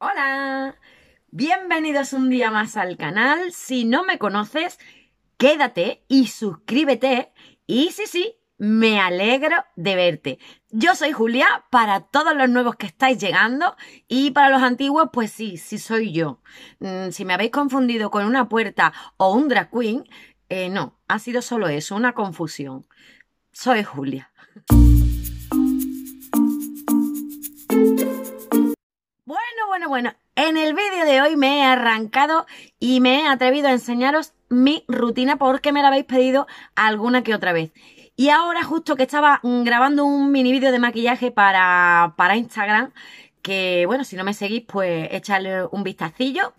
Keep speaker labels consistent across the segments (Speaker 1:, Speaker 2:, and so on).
Speaker 1: Hola, bienvenidos un día más al canal. Si no me conoces, quédate y suscríbete. Y sí, sí, me alegro de verte. Yo soy Julia, para todos los nuevos que estáis llegando y para los antiguos, pues sí, sí soy yo. Mm, si me habéis confundido con una puerta o un drag queen, eh, no, ha sido solo eso, una confusión. Soy Julia. bueno, bueno, en el vídeo de hoy me he arrancado y me he atrevido a enseñaros mi rutina porque me la habéis pedido alguna que otra vez. Y ahora justo que estaba grabando un mini vídeo de maquillaje para, para Instagram, que bueno, si no me seguís, pues echarle un vistacillo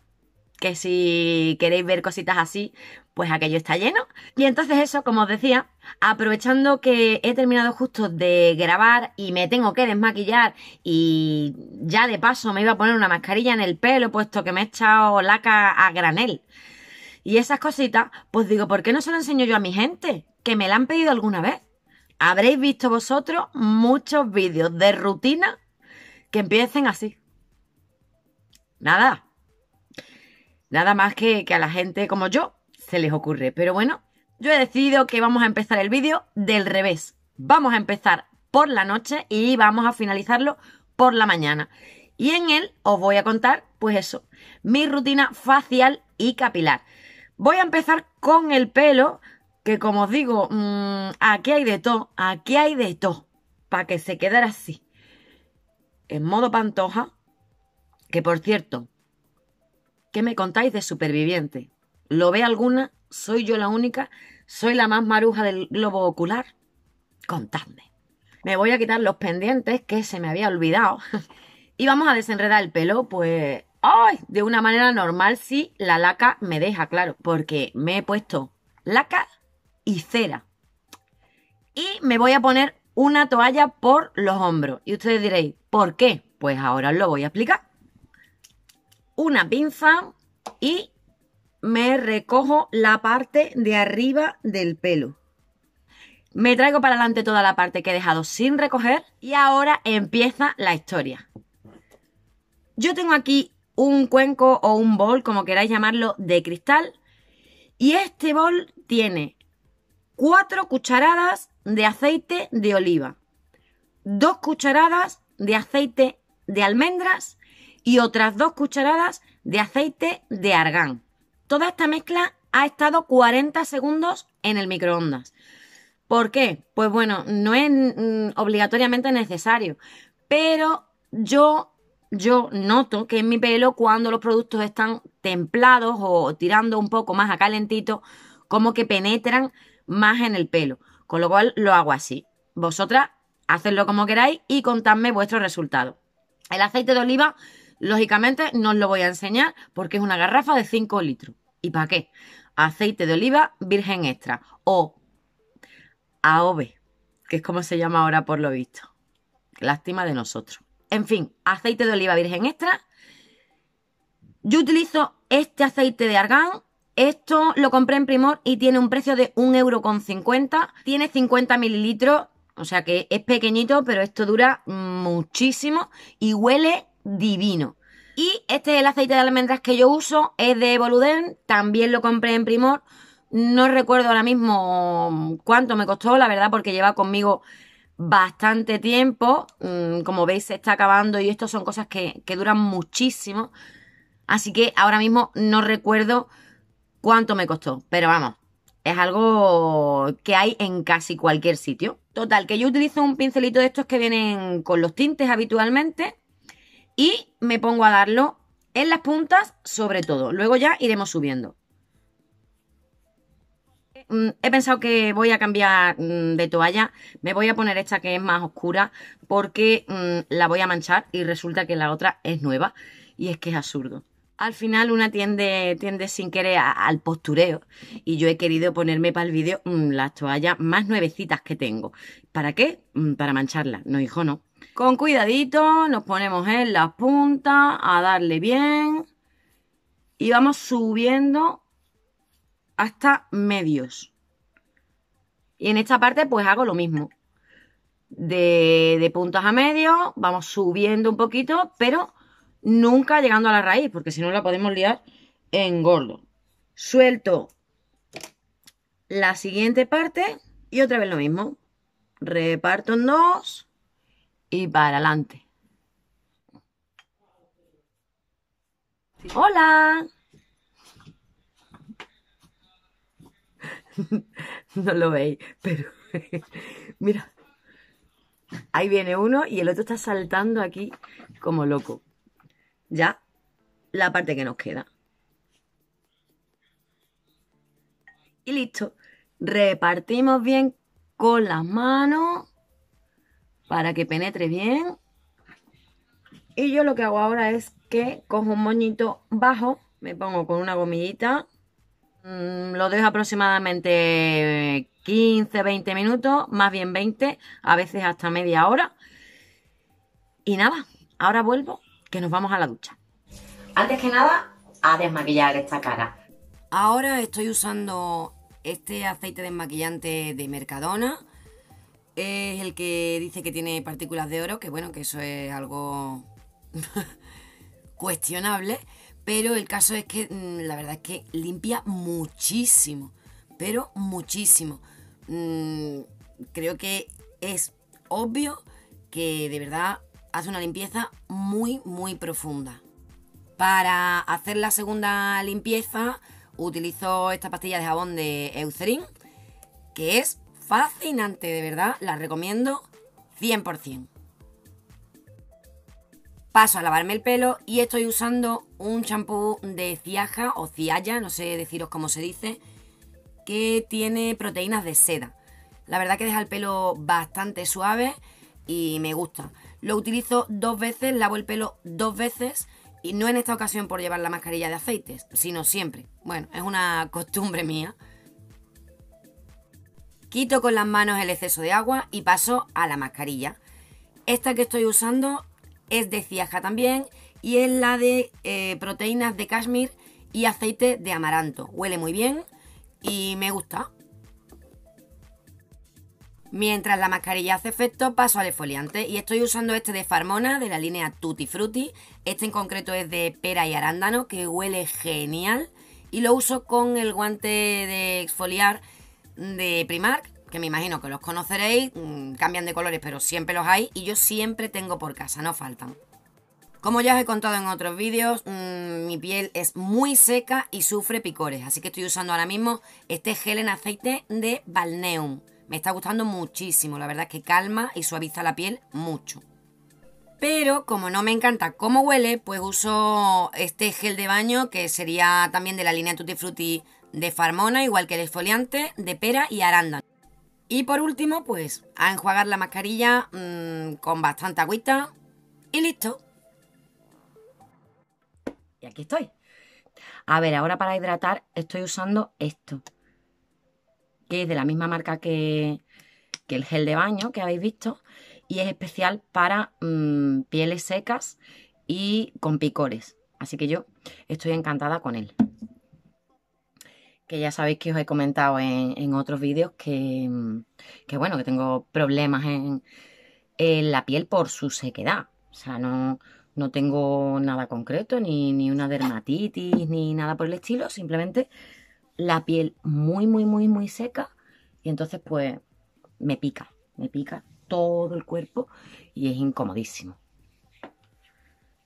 Speaker 1: que si queréis ver cositas así, pues aquello está lleno. Y entonces eso, como os decía, aprovechando que he terminado justo de grabar y me tengo que desmaquillar y ya de paso me iba a poner una mascarilla en el pelo puesto que me he echado laca a granel. Y esas cositas, pues digo, ¿por qué no se lo enseño yo a mi gente? Que me la han pedido alguna vez. Habréis visto vosotros muchos vídeos de rutina que empiecen así. Nada, Nada más que, a la gente como yo se les ocurre. Pero bueno, yo he decidido que vamos a empezar el vídeo del revés. Vamos a empezar por la noche y vamos a finalizarlo por la mañana. Y en él os voy a contar, pues eso, mi rutina facial y capilar. Voy a empezar con el pelo, que como os digo, mm, aquí hay de todo, aquí hay de todo, para que se quedara así. En modo pantoja, que por cierto, ¿Qué me contáis de superviviente? ¿Lo ve alguna? ¿Soy yo la única? ¿Soy la más maruja del globo ocular? Contadme. Me voy a quitar los pendientes que se me había olvidado. y vamos a desenredar el pelo, pues. De una manera normal, si la laca me deja, claro. Porque me he puesto laca y cera. Y me voy a poner una toalla por los hombros. Y ustedes diréis, ¿por qué? Pues ahora os lo voy a explicar una pinza y me recojo la parte de arriba del pelo. Me traigo para adelante toda la parte que he dejado sin recoger y ahora empieza la historia. Yo tengo aquí un cuenco o un bol, como queráis llamarlo, de cristal. Y este bol tiene cuatro cucharadas de aceite de oliva, dos cucharadas de aceite de almendras y otras dos cucharadas de aceite de argán. Toda esta mezcla ha estado 40 segundos en el microondas. ¿Por qué? Pues bueno, no es mm, obligatoriamente necesario, pero yo yo noto que en mi pelo cuando los productos están templados o tirando un poco más a calentito, como que penetran más en el pelo. Con lo cual lo hago así. Vosotras hacedlo como queráis y contadme vuestro resultado. El aceite de oliva Lógicamente no os lo voy a enseñar porque es una garrafa de 5 litros. ¿Y para qué? Aceite de oliva virgen extra o AOV, que es como se llama ahora por lo visto. Lástima de nosotros. En fin, aceite de oliva virgen extra. Yo utilizo este aceite de argán esto lo compré en Primor y tiene un precio de 1,50€. Tiene 50 mililitros, o sea que es pequeñito, pero esto dura muchísimo y huele divino. Y este es el aceite de almendras que yo uso, es de Evoluden, también lo compré en Primor. No recuerdo ahora mismo cuánto me costó, la verdad, porque lleva conmigo bastante tiempo. Mm, como veis, se está acabando y esto son cosas que, que duran muchísimo. Así que ahora mismo no recuerdo cuánto me costó, pero vamos, es algo que hay en casi cualquier sitio. Total, que yo utilizo un pincelito de estos que vienen con los tintes habitualmente y me pongo a darlo en las puntas sobre todo. Luego ya iremos subiendo. Mm, he pensado que voy a cambiar mm, de toalla. Me voy a poner esta que es más oscura porque mm, la voy a manchar y resulta que la otra es nueva. Y es que es absurdo al final una tiende, tiende sin querer al postureo y yo he querido ponerme para el vídeo mm, las toallas más nuevecitas que tengo. ¿Para qué? Mm, para mancharlas. No, hijo, no. Con cuidadito nos ponemos en las puntas a darle bien y vamos subiendo hasta medios. Y en esta parte pues hago lo mismo. De, de puntas a medios, vamos subiendo un poquito, pero nunca llegando a la raíz, porque si no la podemos liar en gordo. Suelto la siguiente parte y otra vez lo mismo. Reparto en dos y para adelante. ¡Hola! no lo veis, pero mira, ahí viene uno y el otro está saltando aquí como loco ya la parte que nos queda. Y listo. Repartimos bien con las manos para que penetre bien. Y yo lo que hago ahora es que cojo un moñito bajo, me pongo con una gomillita, mm, lo dejo aproximadamente 15, eh, 20 minutos, más bien 20, a veces hasta media hora. Y nada, ahora vuelvo que nos vamos a la ducha. Antes que nada, a desmaquillar esta cara. Ahora estoy usando este aceite desmaquillante de Mercadona. Es el que dice que tiene partículas de oro, que bueno, que eso es algo cuestionable. Pero el caso es que mm, la verdad es que limpia muchísimo, pero muchísimo. Mm, creo que es obvio que de verdad hace una limpieza muy, muy profunda. Para hacer la segunda limpieza utilizo esta pastilla de jabón de Eucerin, que es fascinante, de verdad, la recomiendo 100%. Paso a lavarme el pelo y estoy usando un champú de Ciaja o Cialla, no sé deciros cómo se dice, que tiene proteínas de seda. La verdad que deja el pelo bastante suave y me gusta. Lo utilizo dos veces, lavo el pelo dos veces y no en esta ocasión por llevar la mascarilla de aceites, sino siempre. Bueno, es una costumbre mía. Quito con las manos el exceso de agua y paso a la mascarilla. Esta que estoy usando es de ciaja también y es la de eh, proteínas de cashmere y aceite de amaranto. Huele muy bien y me gusta. Mientras la mascarilla hace efecto, paso al exfoliante y estoy usando este de Farmona de la línea Tutti Frutti. Este en concreto es de pera y arándano que huele genial y lo uso con el guante de exfoliar de Primark, que me imagino que los conoceréis, mm, cambian de colores pero siempre los hay y yo siempre tengo por casa, no faltan. Como ya os he contado en otros vídeos, mm, mi piel es muy seca y sufre picores, así que estoy usando ahora mismo este gel en aceite de Balneum. Me está gustando muchísimo, la verdad es que calma y suaviza la piel mucho. Pero como no me encanta cómo huele, pues uso este gel de baño que sería también de la línea Tutti Frutti de Farmona, igual que el exfoliante de pera y arándano. Y por último, pues a enjuagar la mascarilla mm, con bastante agüita y listo. Y aquí estoy. A ver, ahora para hidratar estoy usando esto que es de la misma marca que, el gel de baño que habéis visto y es especial para mm, pieles secas y con picores. Así que yo estoy encantada con él. Que ya sabéis que os he comentado en, otros vídeos que, mm, que, bueno, que tengo problemas en, la piel por su sequedad. O sea, no, no tengo nada concreto, ni, ni una dermatitis, ni nada por el estilo. Simplemente la piel muy, muy, muy, muy seca y entonces pues me pica, me pica todo el cuerpo y es incomodísimo.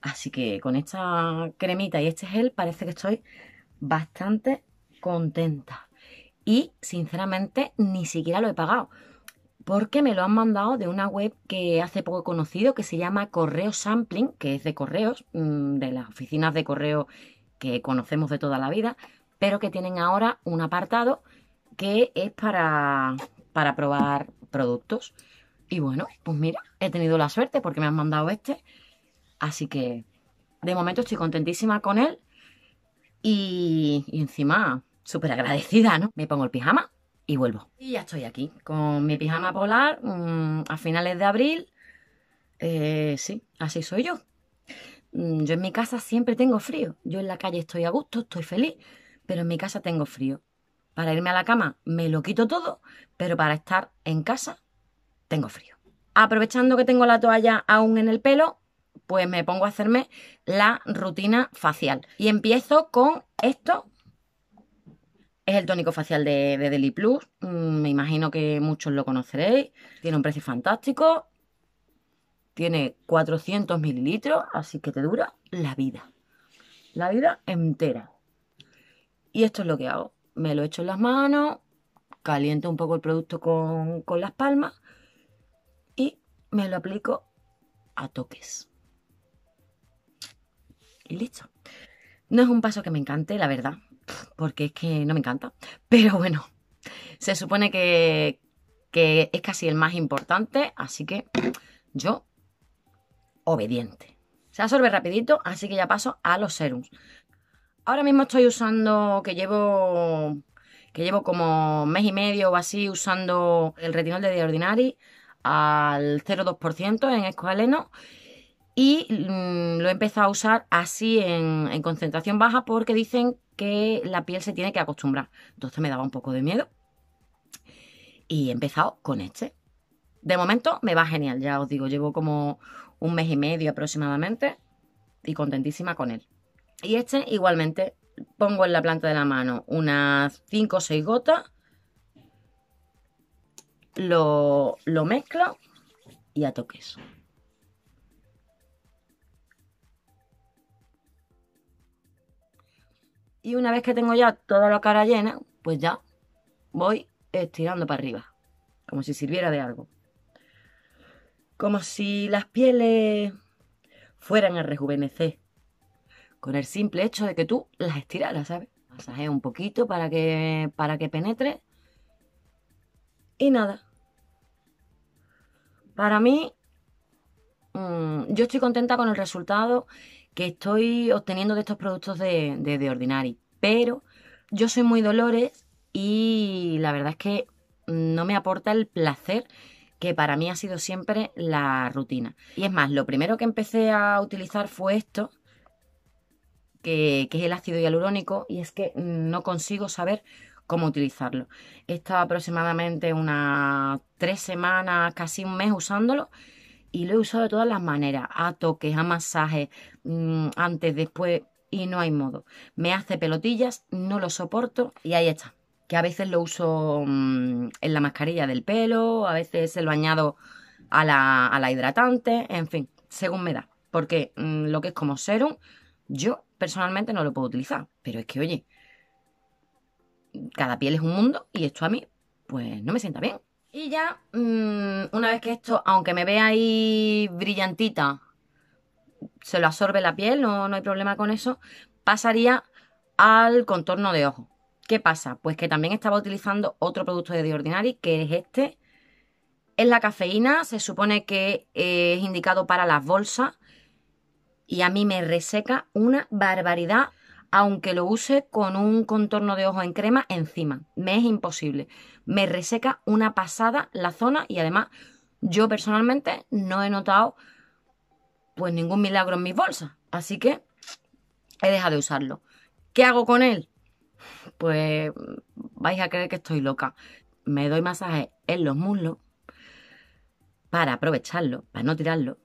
Speaker 1: Así que con esta cremita y este gel parece que estoy bastante contenta. Y sinceramente ni siquiera lo he pagado. Porque me lo han mandado de una web que hace poco he conocido que se llama Correo Sampling, que es de correos, mm, de las oficinas de correo que conocemos de toda la vida pero que tienen ahora un apartado que es para, probar productos. Y bueno, pues mira, he tenido la suerte porque me han mandado este. Así que de momento estoy contentísima con él. Y, encima, súper agradecida, ¿no? Me pongo el pijama y vuelvo. Y ya estoy aquí con mi pijama polar mm, a finales de abril. Eh, sí, así soy yo. Mm, yo en mi casa siempre tengo frío. Yo en la calle estoy a gusto, estoy feliz pero en mi casa tengo frío. Para irme a la cama me lo quito todo, pero para estar en casa tengo frío. Aprovechando que tengo la toalla aún en el pelo, pues me pongo a hacerme la rutina facial. Y empiezo con esto. Es el tónico facial de, de Deli Plus. Mm, me imagino que muchos lo conoceréis. Tiene un precio fantástico. Tiene 400 mililitros, así que te dura la vida. La vida entera. Y esto es lo que hago. Me lo echo en las manos, caliento un poco el producto con, las palmas y me lo aplico a toques. Y listo. No es un paso que me encante, la verdad, porque es que no me encanta. Pero bueno, se supone que, que es casi el más importante, así que yo, obediente. Se absorbe rapidito, así que ya paso a los serums. Ahora mismo estoy usando, que llevo, que llevo como mes y medio o así usando el retinol de The Ordinary al 0,2% en escualeno y mm, lo he empezado a usar así en concentración baja porque dicen que la piel se tiene que acostumbrar. Entonces me daba un poco de miedo y he empezado con este. De momento me va genial, ya os digo, llevo como un mes y medio aproximadamente y contentísima con él. Y este igualmente pongo en la planta de la mano unas 5 o 6 gotas, lo, lo mezclo y a toques. Y una vez que tengo ya toda la cara llena, pues ya voy estirando para arriba, como si sirviera de algo. Como si las pieles fueran a rejuvenecer con el simple hecho de que tú las estiraras, ¿sabes? Masajea un poquito para que, para que penetre. Y nada. Para mí, mm, yo estoy contenta con el resultado que estoy obteniendo de estos productos de, de, de Ordinary. Pero yo soy muy Dolores y la verdad es que no me aporta el placer que para mí ha sido siempre la rutina. Y es más, lo primero que empecé a utilizar fue esto, que, es el ácido hialurónico, y es que no consigo saber cómo utilizarlo. He estado aproximadamente unas tres semanas, casi un mes usándolo y lo he usado de todas las maneras, a toques, a masajes, mm, antes, después y no hay modo. Me hace pelotillas, no lo soporto y ahí está. Que a veces lo uso mm, en la mascarilla del pelo, a veces se lo añado a la, a la hidratante, en fin, según me da. Porque mm, lo que es como serum yo personalmente no lo puedo utilizar, pero es que, oye, cada piel es un mundo y esto a mí, pues no me sienta bien. Y ya, mm, una vez que esto, aunque me vea ahí brillantita, se lo absorbe la piel, no, no hay problema con eso, pasaría al contorno de ojo. ¿Qué pasa? Pues que también estaba utilizando otro producto de The Ordinary, que es este. Es la cafeína, se supone que es indicado para las bolsas, y a mí me reseca una barbaridad aunque lo use con un contorno de ojo en crema encima. Me es imposible. Me reseca una pasada la zona y además yo personalmente no he notado pues ningún milagro en mis bolsas. Así que he dejado de usarlo. ¿Qué hago con él? Pues vais a creer que estoy loca. Me doy masaje en los muslos para aprovecharlo, para no tirarlo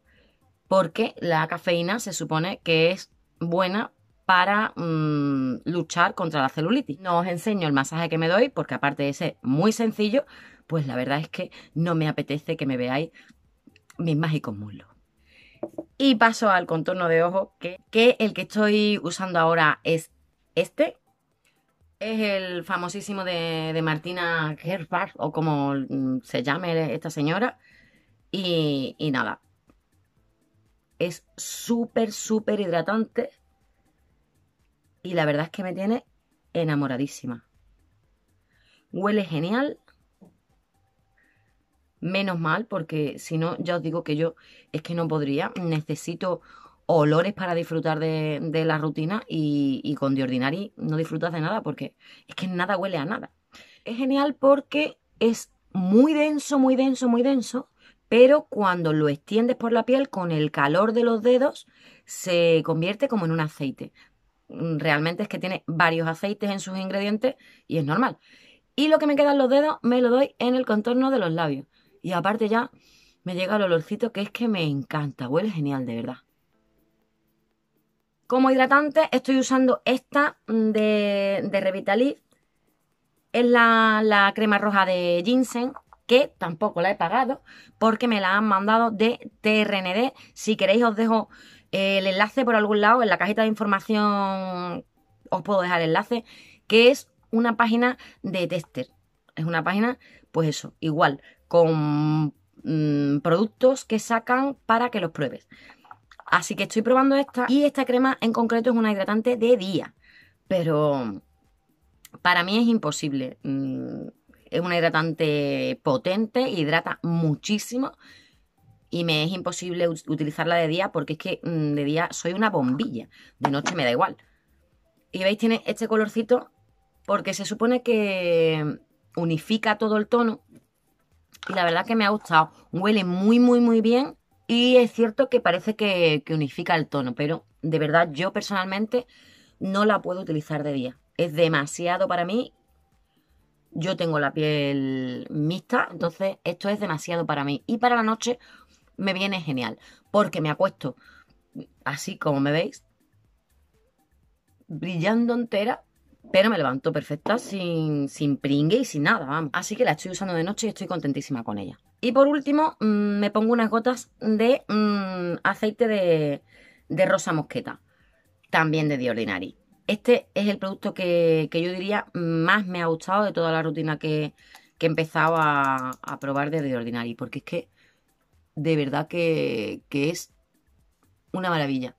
Speaker 1: porque la cafeína se supone que es buena para mm, luchar contra la celulitis. No os enseño el masaje que me doy porque aparte de ser muy sencillo, pues la verdad es que no me apetece que me veáis mis mágicos muslos. Y paso al contorno de ojo, que, el que estoy usando ahora es este. Es el famosísimo de, Martina Gerfar o como mm, se llame esta señora. Y, y nada, es súper, súper hidratante. Y la verdad es que me tiene enamoradísima. Huele genial. Menos mal, porque si no, ya os digo que yo es que no podría. Necesito olores para disfrutar de, la rutina y, con The Ordinary no disfrutas de nada porque es que nada huele a nada. Es genial porque es muy denso, muy denso, muy denso pero cuando lo extiendes por la piel con el calor de los dedos se convierte como en un aceite. Mm, realmente es que tiene varios aceites en sus ingredientes y es normal. Y lo que me quedan los dedos me lo doy en el contorno de los labios. Y aparte ya me llega el olorcito que es que me encanta, huele genial de verdad. Como hidratante estoy usando esta mm, de, de Es la, la crema roja de ginseng que tampoco la he pagado porque me la han mandado de TRND. Si queréis os dejo eh, el enlace por algún lado, en la cajita de información os puedo dejar el enlace, que es una página de tester. Es una página, pues eso, igual, con mm, productos que sacan para que los pruebes. Así que estoy probando esta y esta crema en concreto es una hidratante de día, pero para mí es imposible. Mm, es una hidratante potente, hidrata muchísimo y me es imposible utilizarla de día porque es que mm, de día soy una bombilla, de noche me da igual. Y veis, tiene este colorcito porque se supone que unifica todo el tono y la verdad que me ha gustado. Huele muy, muy, muy bien y es cierto que parece que, que unifica el tono, pero de verdad yo personalmente no la puedo utilizar de día. Es demasiado para mí yo tengo la piel mixta, entonces esto es demasiado para mí. Y para la noche me viene genial, porque me acuesto así como me veis, brillando entera, pero me levanto perfecta sin, pringue y sin nada, Así que la estoy usando de noche y estoy contentísima con ella. Y por último, mm, me pongo unas gotas de mm, aceite de, de rosa mosqueta, también de The Ordinary. Este es el producto que, yo diría más me ha gustado de toda la rutina que, empezaba he empezado a, probar desde Ordinary, porque es que de verdad que, es una maravilla.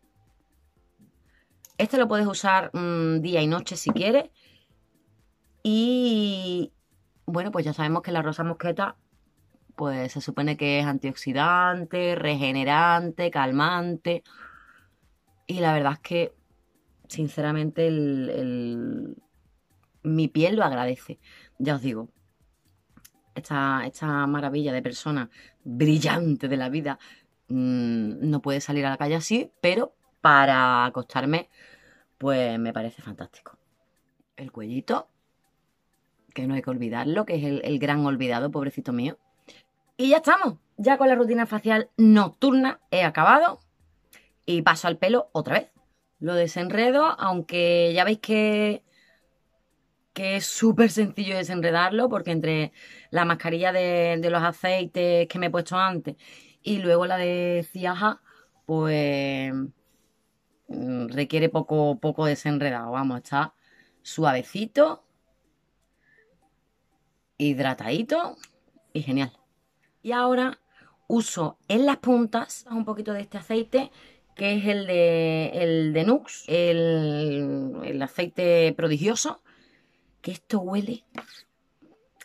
Speaker 1: Este lo puedes usar mm, día y noche si quieres. Y bueno, pues ya sabemos que la rosa mosqueta pues se supone que es antioxidante, regenerante, calmante. Y la verdad es que sinceramente, mi piel lo agradece. Ya os digo, esta, esta maravilla de persona brillante de la vida mm, no puede salir a la calle así, pero para acostarme, pues me parece fantástico. El cuellito, que no hay que olvidarlo, que es el gran olvidado, pobrecito mío. Y ya estamos, ya con la rutina facial nocturna he acabado y paso al pelo otra vez lo desenredo, aunque ya veis que, que es súper sencillo desenredarlo, porque entre la mascarilla de, los aceites que me he puesto antes y luego la de Ciaja, pues mm, requiere poco, poco desenredado, vamos, está suavecito, hidratadito y genial. Y ahora uso en las puntas un poquito de este aceite que es el de, el de Nux, el, aceite prodigioso, que esto huele,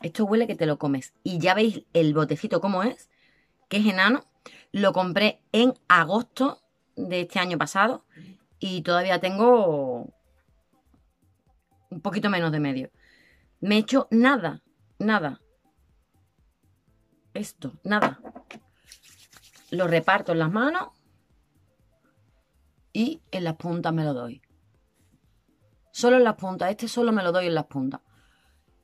Speaker 1: esto huele que te lo comes. Y ya veis el botecito como es, que es enano. Lo compré en agosto de este año pasado y todavía tengo un poquito menos de medio. Me he hecho nada, nada. Esto, nada. Lo reparto en las manos y en las puntas me lo doy. Solo en las puntas, este solo me lo doy en las puntas.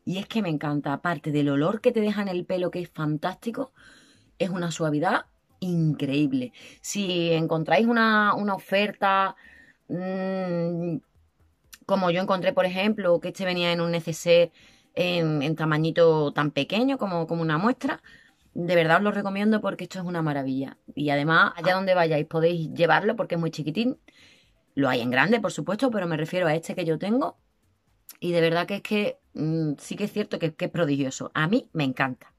Speaker 1: Y es que me encanta, aparte del olor que te deja en el pelo, que es fantástico, es una suavidad increíble. Si encontráis una, una oferta mm, como yo encontré, por ejemplo, que este venía en un neceser en, en tamañito tan pequeño como, como una muestra, de verdad os lo recomiendo porque esto es una maravilla. Y además, allá ah. donde vayáis podéis llevarlo porque es muy chiquitín. Lo hay en grande, por supuesto, pero me refiero a este que yo tengo. Y de verdad que es que mm, sí que es cierto que, es prodigioso. A mí me encanta.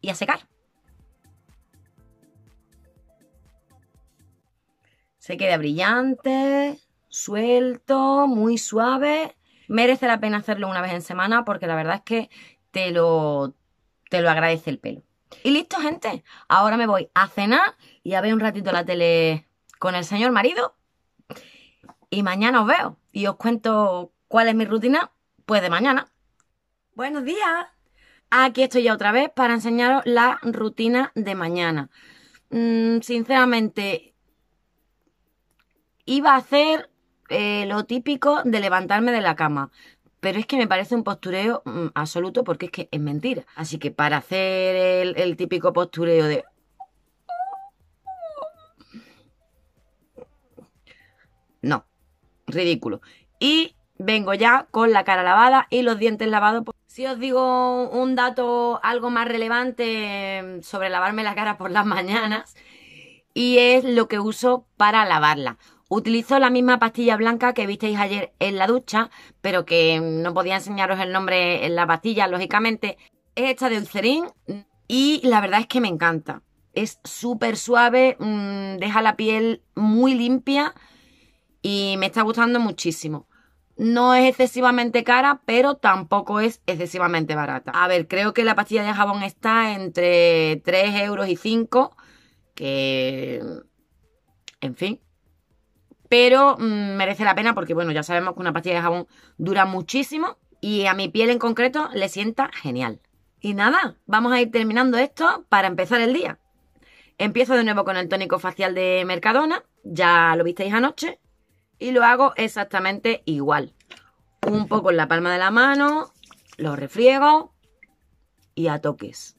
Speaker 1: Y a secar. Se queda brillante, suelto, muy suave. Merece la pena hacerlo una vez en semana porque la verdad es que te lo, te lo agradece el pelo. Y listo, gente. Ahora me voy a cenar y a ver un ratito la tele con el señor marido. Y mañana os veo y os cuento cuál es mi rutina, pues de mañana. Buenos días. Aquí estoy ya otra vez para enseñaros la rutina de mañana. Mm, sinceramente, iba a hacer eh, lo típico de levantarme de la cama. Pero es que me parece un postureo mm, absoluto porque es que es mentira. Así que para hacer el, el típico postureo de... No, ridículo. Y vengo ya con la cara lavada y los dientes lavados. Si os digo un dato algo más relevante mm, sobre lavarme la cara por las mañanas, y es lo que uso para lavarla. Utilizo la misma pastilla blanca que visteis ayer en la ducha, pero que no podía enseñaros el nombre en la pastilla, lógicamente. Es esta de Eucerin y la verdad es que me encanta. Es súper suave, mm, deja la piel muy limpia y me está gustando muchísimo. No es excesivamente cara, pero tampoco es excesivamente barata. A ver, creo que la pastilla de jabón está entre 3 euros y 5, que... En fin, pero mm, merece la pena porque, bueno, ya sabemos que una pastilla de jabón dura muchísimo y a mi piel en concreto le sienta genial. Y nada, vamos a ir terminando esto para empezar el día. Empiezo de nuevo con el tónico facial de Mercadona, ya lo visteis anoche, y lo hago exactamente igual. Un poco en la palma de la mano, lo refriego y a toques.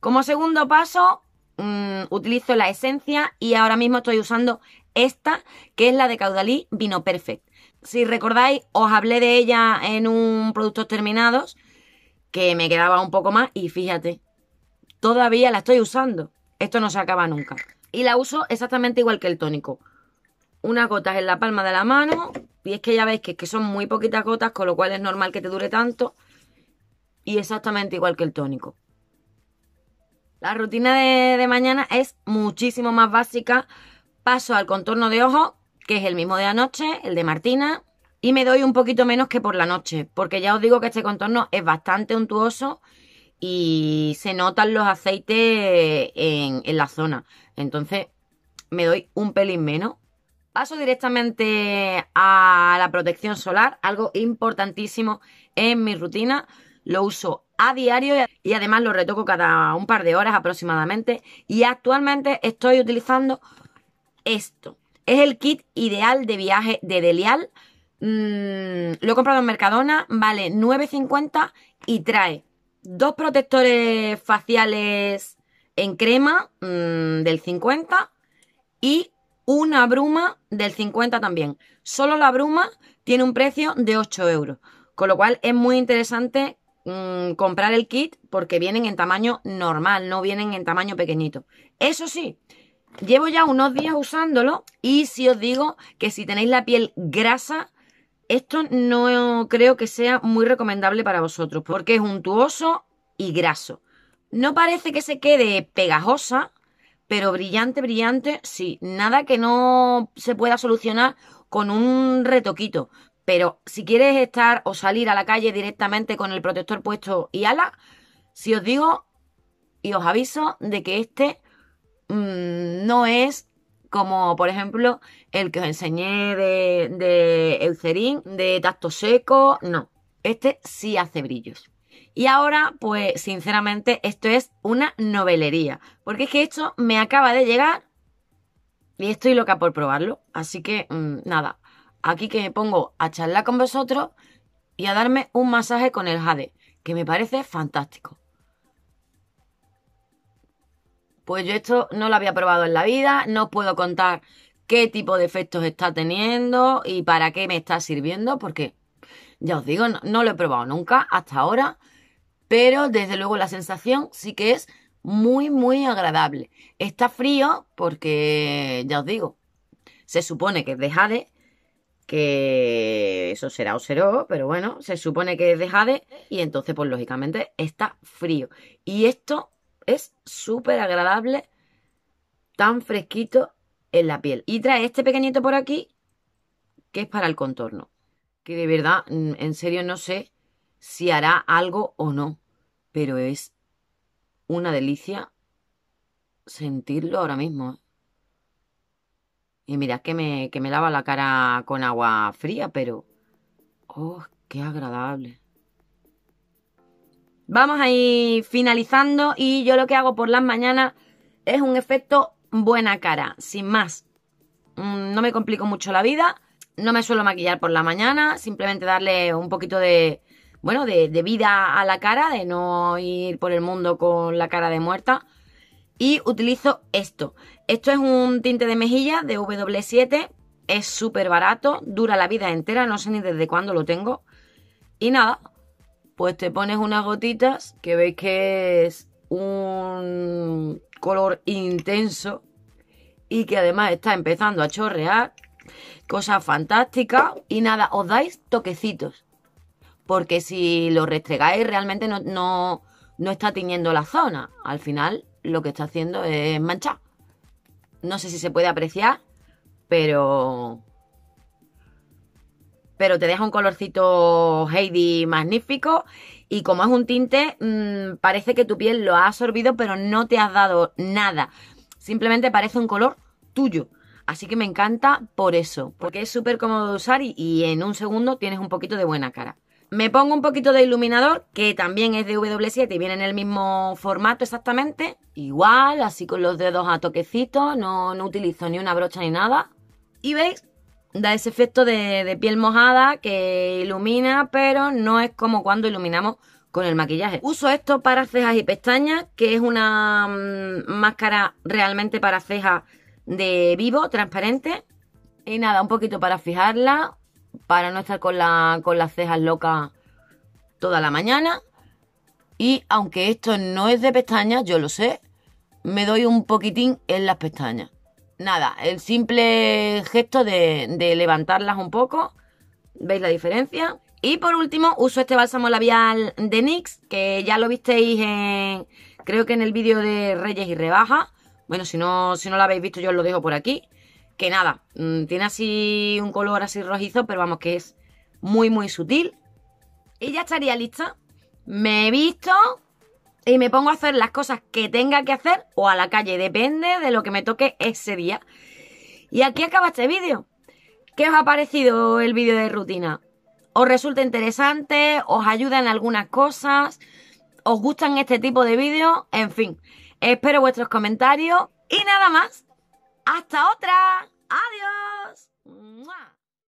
Speaker 1: Como segundo paso, Mm, utilizo la esencia y ahora mismo estoy usando esta, que es la de Caudalí Vino Perfect. Si recordáis, os hablé de ella en un Productos Terminados, que me quedaba un poco más y fíjate, todavía la estoy usando. Esto no se acaba nunca. Y la uso exactamente igual que el tónico. Unas gotas en la palma de la mano. Y es que ya veis que son muy poquitas gotas, con lo cual es normal que te dure tanto. Y exactamente igual que el tónico. La rutina de, mañana es muchísimo más básica. Paso al contorno de ojo, que es el mismo de anoche, el de Martina, y me doy un poquito menos que por la noche, porque ya os digo que este contorno es bastante untuoso y se notan los aceites en, en la zona. Entonces me doy un pelín menos. Paso directamente a la protección solar, algo importantísimo en mi rutina. Lo uso a diario y además lo retoco cada un par de horas aproximadamente. Y actualmente estoy utilizando esto. Es el kit ideal de viaje de Delial. Mm, lo he comprado en Mercadona, vale 9,50 y trae dos protectores faciales en crema mm, del 50 y una bruma del 50 también. Solo la bruma tiene un precio de 8 euros, con lo cual es muy interesante Mm, comprar el kit porque vienen en tamaño normal, no vienen en tamaño pequeñito. Eso sí, llevo ya unos días usándolo y si os digo que si tenéis la piel grasa, esto no creo que sea muy recomendable para vosotros porque es untuoso y graso. No parece que se quede pegajosa, pero brillante, brillante, sí. Nada que no se pueda solucionar con un retoquito. Pero si quieres estar o salir a la calle directamente con el protector puesto y ala, si os digo y os aviso de que este mm, no es como por ejemplo el que os enseñé de, de Eucerin, de tacto seco, no, este sí hace brillos. Y ahora, pues sinceramente, esto es una novelería, porque es que esto me acaba de llegar y estoy loca por probarlo, así que mm, nada, Aquí que me pongo a charlar con vosotros y a darme un masaje con el jade, que me parece fantástico. Pues yo esto no lo había probado en la vida, no os puedo contar qué tipo de efectos está teniendo y para qué me está sirviendo, porque ya os digo, no, no lo he probado nunca hasta ahora, pero desde luego la sensación sí que es muy, muy agradable. Está frío porque, ya os digo, se supone que es de jade, que eso será o será, pero bueno, se supone que es de jade y entonces pues lógicamente está frío. Y esto es súper agradable, tan fresquito en la piel. Y trae este pequeñito por aquí, que es para el contorno, que de verdad, mm, en serio no sé si hará algo o no, pero es una delicia sentirlo ahora mismo. ¿eh? Y mirad que me, lava la cara con agua fría, pero... ¡Oh, qué agradable! Vamos a ir finalizando y yo lo que hago por las mañanas es un efecto buena cara, sin más. Mm, no me complico mucho la vida, no me suelo maquillar por la mañana, simplemente darle un poquito de, bueno, de vida a la cara, de no ir por el mundo con la cara de muerta. Y utilizo esto. Esto es un tinte de mejilla de W7. Es súper barato, dura la vida entera, no sé ni desde cuándo lo tengo. Y nada, pues te pones unas gotitas que veis que es un color intenso y que además está empezando a chorrear. cosa fantástica. y nada, os dais toquecitos. Porque si lo restregáis realmente no, no está tiñendo la zona. Al final lo que está haciendo es manchar. No sé si se puede apreciar, pero. Pero te deja un colorcito Heidi magnífico. Y como es un tinte, mm, parece que tu piel lo ha absorbido, pero no te has dado nada. Simplemente parece un color tuyo. Así que me encanta por eso, porque es súper cómodo de usar y en un segundo tienes un poquito de buena cara. Me pongo un poquito de iluminador, que también es de W7 y viene en el mismo formato exactamente. Igual, así con los dedos a toquecito, no, no utilizo ni una brocha ni nada. Y veis, da ese efecto de, piel mojada que ilumina, pero no es como cuando iluminamos con el maquillaje. Uso esto para cejas y pestañas, que es una mm, máscara realmente para cejas de vivo, transparente. Y nada, un poquito para fijarla, para no estar con, las cejas locas toda la mañana. Y aunque esto no es de pestañas, yo lo sé, me doy un poquitín en las pestañas. Nada, el simple gesto de, levantarlas un poco. ¿Veis la diferencia? Y por último, uso este bálsamo labial de NYX, que ya lo visteis en, creo que en el vídeo de Reyes y Rebaja. Bueno, si no, si no lo habéis visto, yo os lo dejo por aquí que nada, mm, tiene así un color así rojizo, pero vamos que es muy muy sutil. Y ya estaría lista. Me he visto y me pongo a hacer las cosas que tenga que hacer o a la calle, depende de lo que me toque ese día. Y aquí acaba este vídeo. ¿Qué os ha parecido el vídeo de rutina? ¿Os resulta interesante? ¿Os ayuda en algunas cosas? ¿Os gustan este tipo de vídeos? En fin, espero vuestros comentarios y nada más. ¡Hasta otra! ¡Adiós!